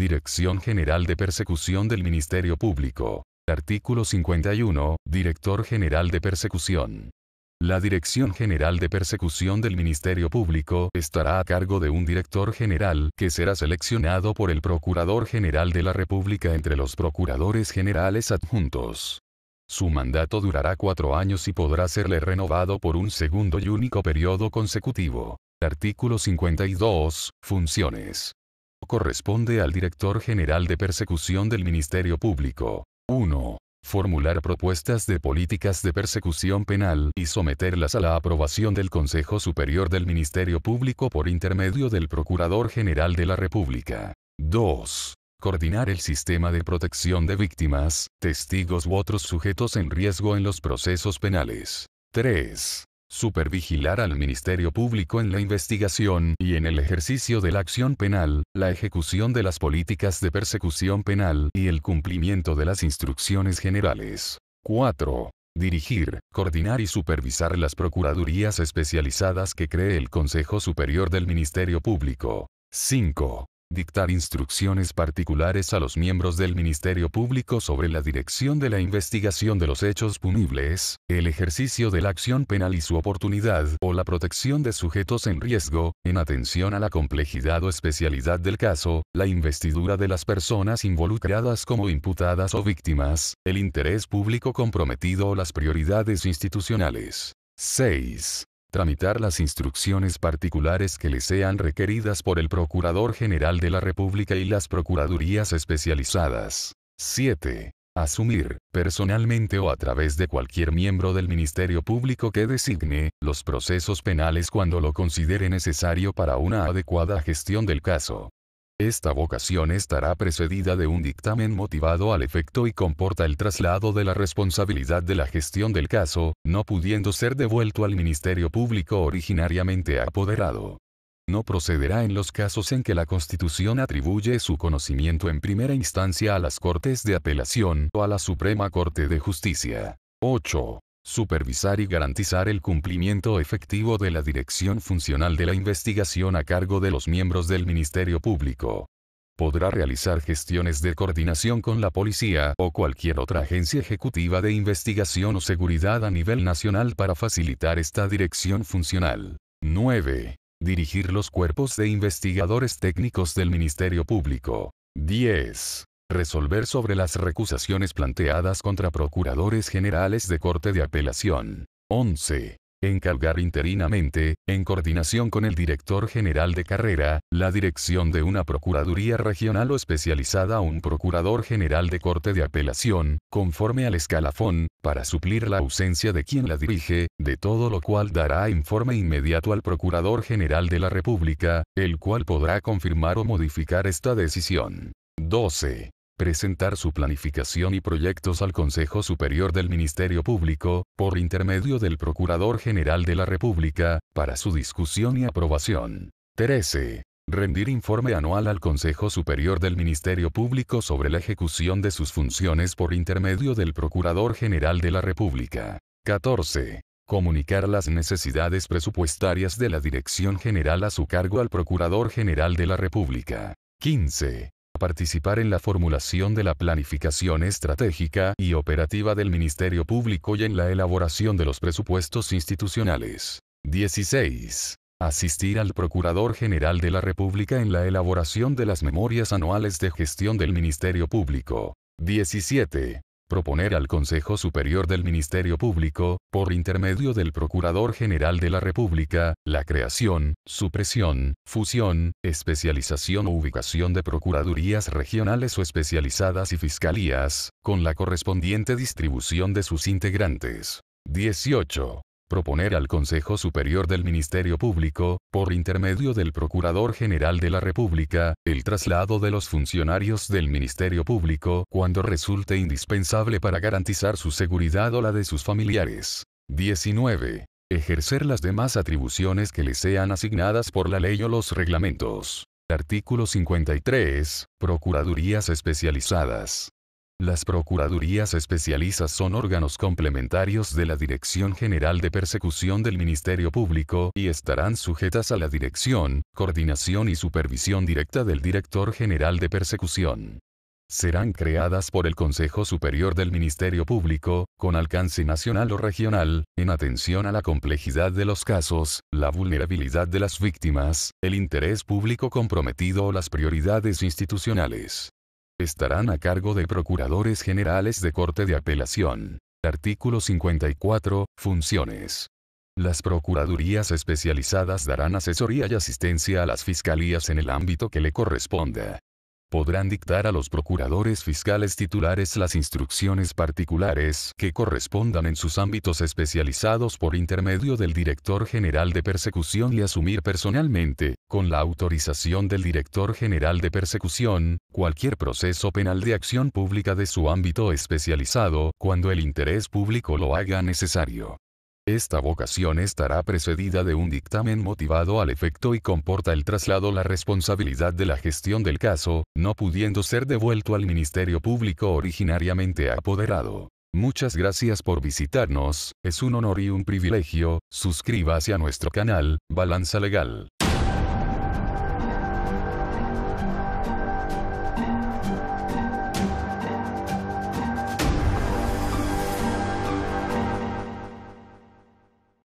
Dirección General de Persecución del Ministerio Público. Artículo 51, Director General de Persecución. La Dirección General de Persecución del Ministerio Público estará a cargo de un director general que será seleccionado por el Procurador General de la República entre los Procuradores Generales adjuntos. Su mandato durará cuatro años y podrá serle renovado por un segundo y único periodo consecutivo. Artículo 52. Funciones corresponde al director general de persecución del Ministerio Público. 1. Formular propuestas de políticas de persecución penal y someterlas a la aprobación del Consejo Superior del Ministerio Público por intermedio del Procurador General de la República. 2. Coordinar el sistema de protección de víctimas, testigos u otros sujetos en riesgo en los procesos penales. 3 supervigilar al Ministerio Público en la investigación y en el ejercicio de la acción penal, la ejecución de las políticas de persecución penal y el cumplimiento de las instrucciones generales. 4. Dirigir, coordinar y supervisar las procuradurías especializadas que cree el Consejo Superior del Ministerio Público. 5 dictar instrucciones particulares a los miembros del Ministerio Público sobre la dirección de la investigación de los hechos punibles, el ejercicio de la acción penal y su oportunidad o la protección de sujetos en riesgo, en atención a la complejidad o especialidad del caso, la investidura de las personas involucradas como imputadas o víctimas, el interés público comprometido o las prioridades institucionales. 6 tramitar las instrucciones particulares que le sean requeridas por el Procurador General de la República y las Procuradurías especializadas. 7. Asumir, personalmente o a través de cualquier miembro del Ministerio Público que designe, los procesos penales cuando lo considere necesario para una adecuada gestión del caso. Esta vocación estará precedida de un dictamen motivado al efecto y comporta el traslado de la responsabilidad de la gestión del caso, no pudiendo ser devuelto al Ministerio Público originariamente apoderado. No procederá en los casos en que la Constitución atribuye su conocimiento en primera instancia a las Cortes de Apelación o a la Suprema Corte de Justicia. 8 supervisar y garantizar el cumplimiento efectivo de la dirección funcional de la investigación a cargo de los miembros del Ministerio Público. Podrá realizar gestiones de coordinación con la policía o cualquier otra agencia ejecutiva de investigación o seguridad a nivel nacional para facilitar esta dirección funcional. 9. Dirigir los cuerpos de investigadores técnicos del Ministerio Público. 10 resolver sobre las recusaciones planteadas contra procuradores generales de Corte de Apelación. 11. Encargar interinamente, en coordinación con el director general de carrera, la dirección de una Procuraduría regional o especializada a un Procurador general de Corte de Apelación, conforme al escalafón, para suplir la ausencia de quien la dirige, de todo lo cual dará informe inmediato al Procurador general de la República, el cual podrá confirmar o modificar esta decisión. 12 presentar su planificación y proyectos al Consejo Superior del Ministerio Público, por intermedio del Procurador General de la República, para su discusión y aprobación. 13. Rendir informe anual al Consejo Superior del Ministerio Público sobre la ejecución de sus funciones por intermedio del Procurador General de la República. 14. Comunicar las necesidades presupuestarias de la Dirección General a su cargo al Procurador General de la República. 15 participar en la formulación de la planificación estratégica y operativa del Ministerio Público y en la elaboración de los presupuestos institucionales. 16. Asistir al Procurador General de la República en la elaboración de las memorias anuales de gestión del Ministerio Público. 17 proponer al Consejo Superior del Ministerio Público, por intermedio del Procurador General de la República, la creación, supresión, fusión, especialización o ubicación de procuradurías regionales o especializadas y fiscalías, con la correspondiente distribución de sus integrantes. 18 proponer al Consejo Superior del Ministerio Público, por intermedio del Procurador General de la República, el traslado de los funcionarios del Ministerio Público cuando resulte indispensable para garantizar su seguridad o la de sus familiares. 19. Ejercer las demás atribuciones que le sean asignadas por la ley o los reglamentos. Artículo 53. Procuradurías especializadas. Las Procuradurías Especializas son órganos complementarios de la Dirección General de Persecución del Ministerio Público y estarán sujetas a la dirección, coordinación y supervisión directa del Director General de Persecución. Serán creadas por el Consejo Superior del Ministerio Público, con alcance nacional o regional, en atención a la complejidad de los casos, la vulnerabilidad de las víctimas, el interés público comprometido o las prioridades institucionales estarán a cargo de procuradores generales de Corte de Apelación. Artículo 54. Funciones. Las Procuradurías especializadas darán asesoría y asistencia a las fiscalías en el ámbito que le corresponda podrán dictar a los procuradores fiscales titulares las instrucciones particulares que correspondan en sus ámbitos especializados por intermedio del director general de persecución y asumir personalmente, con la autorización del director general de persecución, cualquier proceso penal de acción pública de su ámbito especializado cuando el interés público lo haga necesario. Esta vocación estará precedida de un dictamen motivado al efecto y comporta el traslado la responsabilidad de la gestión del caso, no pudiendo ser devuelto al Ministerio Público originariamente apoderado. Muchas gracias por visitarnos, es un honor y un privilegio, suscríbase a nuestro canal, Balanza Legal.